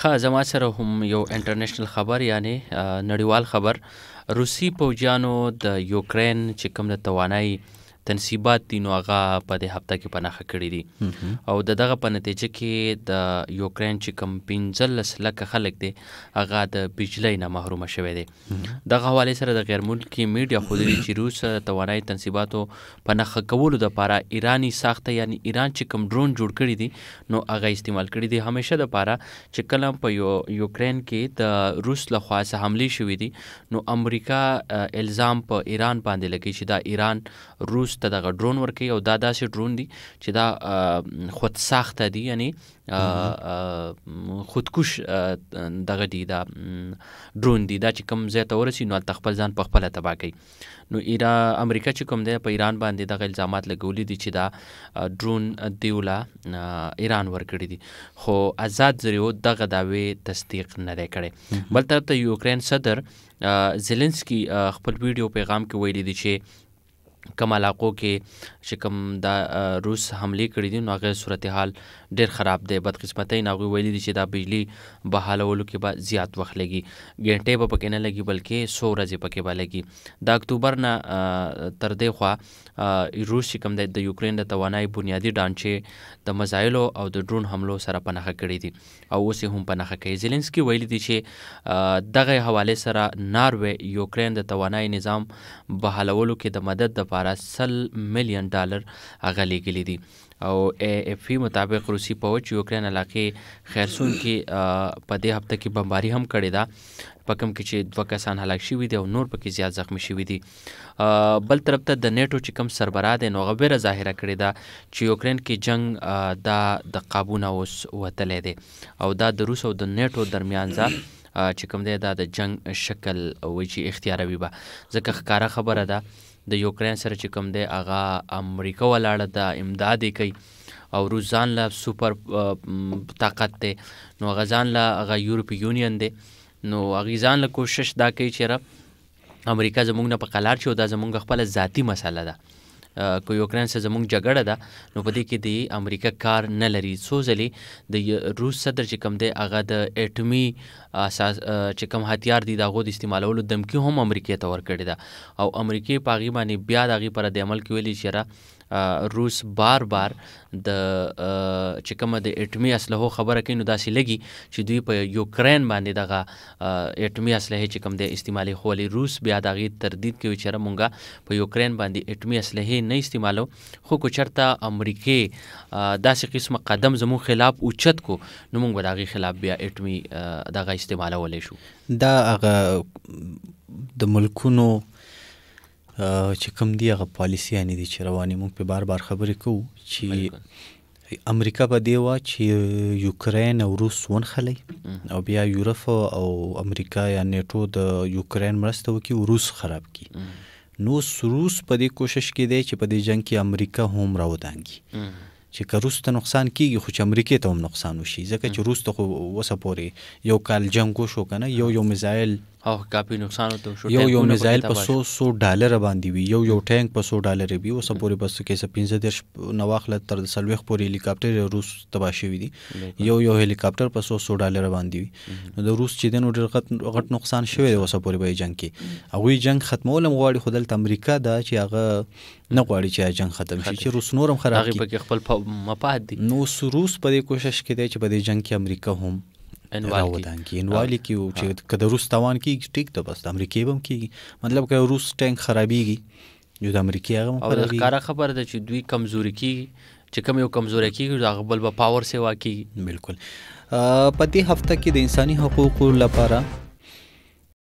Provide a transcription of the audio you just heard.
خا زما سره هم یو انټرنیشنل خبر یعنی نړیوال خبر روسی پوجانو د یوکرين چې کوم د توانایي تنصیبات دي نو هغه په دې هفته کې پناخه کړی دي او د دغه په نتیجه کې د یوکرين چې کم پنځلس لکه خلک دي هغه د بجلی نه محروم شوی دي دغه حواله سره د غیر ملکی میډیا خودري چې روس توانایي تنصیباتو پناخه کولو د لپاره ایرانی ساخته یعنی ایران چې کم ډرون جوړ کړی دي نو هغه استعمال کړی دي همیشه د لپاره چې کلم په یو یوکرين کې د روس له خوا څخه حمله شوې دي نو امریکا الزام په ایران باندې لګی چې دا ایران روس تاسو ته دغه ډرون ورکي او دا داسې ډرون دي چې دا خود ساخته دي یعنی خودکش دغه دی دا ډرون دی دا چې کوم ځای ته ورسی نو تل خپل ځان په خپل تباہ کوي نو ایرا امریکا چې کوم دی په ایران باندې دغه الزامات لګولې دي چې دا ډرون دیولا ایران ورکړي دي خو آزاد ذریعو دغه داوی تصدیق نه دی کړی بل طرف ته یوکرين صدر زيلنسکي خپل ویډیو پیغام کې ویلي دی چې کم علاقو کې چې کوم د روس حمله کړې دي نو هغه صورتحال ډېر خراب دی بدقسمتۍ ناغوي ویلي دي چې دا بجلی بحالولو کې به زیات وخت لګي غنټې به پکې نه لګي بلکې 100 ورځې پکې به لګي د اکتوبر نه تر دې خوا روس چې کوم د یوکرين د توانایي بنیادی ډانچې د مزایلو او د ډرون حملو سره پناه کړې دي او اوس هم پناه کوي زيلنسکي ویلي دي چې دغه حواله سره ناروې یوکرين د توانایي نظام بحالولو کې د مدد د لپاره 100 میلیون ډالر غلیګلې دي او ای اف پی مطابق روسي پوج یوکرين علاقې خیرسون کې په دې هفته کې بمباری هم کړې ده پکم کې چې دوه کسان هلاک شوي دي او نور پکې زیات زخمی شوي دي بل طرف ته د نیټو چې کم سربرا دی نو غبره ظاهره کړې ده چې یوکرين کې جنگ دا د قابونه اوس وتلې دي او دا د روس او د نیټو درمیان ځا چې کوم دی دا د جنگ شکل وی چې اختیاروي به ځکه ښکاره خبره ده د یوکرين سره چې کوم دی هغه امریکا ولاړه د امدادي کوي او روس ځان له سوپر طاقت دی نو هغه ځان له هغه یورپی یونین دی نو هغه ځان له کوشش دا کوي چې امریکا زمونږ نه په قلار شو دا زمونږ خپل ذاتی مسله ده کو یوکرين سره زموږ جګړه ده نو په دې کې د امریکا کار نه لري څو ځلې د روس صدر چې کوم دی هغه د اټومي اساس چې کوم هتیار دي دغه د استعمالولو دمکي هم امریکای ته ورکړی ده او امریکای پاغي باندې بیا دغه پر د عمل کې ویلي چې روس بار بار د چې کومه د اټمی اسلحه خبره کینو داسې لګي چې دوی په یوکرين باندې دغه اټمی اسلحه چې کوم د استعمالي خولي روس بیا دغه تردید کوي چې مونږه په یوکرين باندې اټمی اسلحه نه استعمالو خو کو چرته امریکې داسې قسم قدم زمو خلاف اوچت کو نو موږ به دغه خلاف بیا اټمی دغه استعمالولې شو دا هغه د ملکونو چې کوم دی هغه پالیسی یعنی دي چې رواني موږ په بار بار خبرې کوو چې امریکا به دی وا چې یوکرين او روس ونخلي او بیا یورپ او امریکا یا نیټو د یوکرين مرسته وکي او روس خراب کی م. نو سروس په دې کوشش کې دی چې په دې جنگ کې امریکا هم راودانګي چې که روس ته نقصان کیږي خو چې امریکې ته هم نقصان وشي ځکه چې روس ته خو وسه پوري یو کال جنگ وشو کنه یو یو میزایل او کافي نقصان ته یو یو میزایل په 100 100 ډالر باندې وي یو یو ټانک په 100 ډالر وي اوس پورې بس کې 15 درش نواخله تر سلويخ پورې هلیکاپټر روس تباشي وي دي یو یو هلیکاپټر په 100 100 ډالر باندې وي نو د روس چې دنو ډېر غټ نقصان شوی دی اوس پورې به جنگ کې هغه جنگ ختمول هم غواړي خدل امریکا دا چې هغه نه غواړي چې جنگ ختم شي چې روس نورم خراب کړي هغه پکې خپل مفاد دي نو روس په دې کوشش کې دی چې په دې جنگ کې امریکا هم انوال ودان کی انوال کی او چې کده روس توان کی ټیک ته بس امریکای بم کی مطلب که روس ټانک خرابيږي یو د امریکای هغه او د کار خبر ده چې دوی کمزوري کی چې کم یو کمزوري کیږي دا غبل به پاور سیوا کی بالکل په دې هفته کې د انساني حقوقو لپاره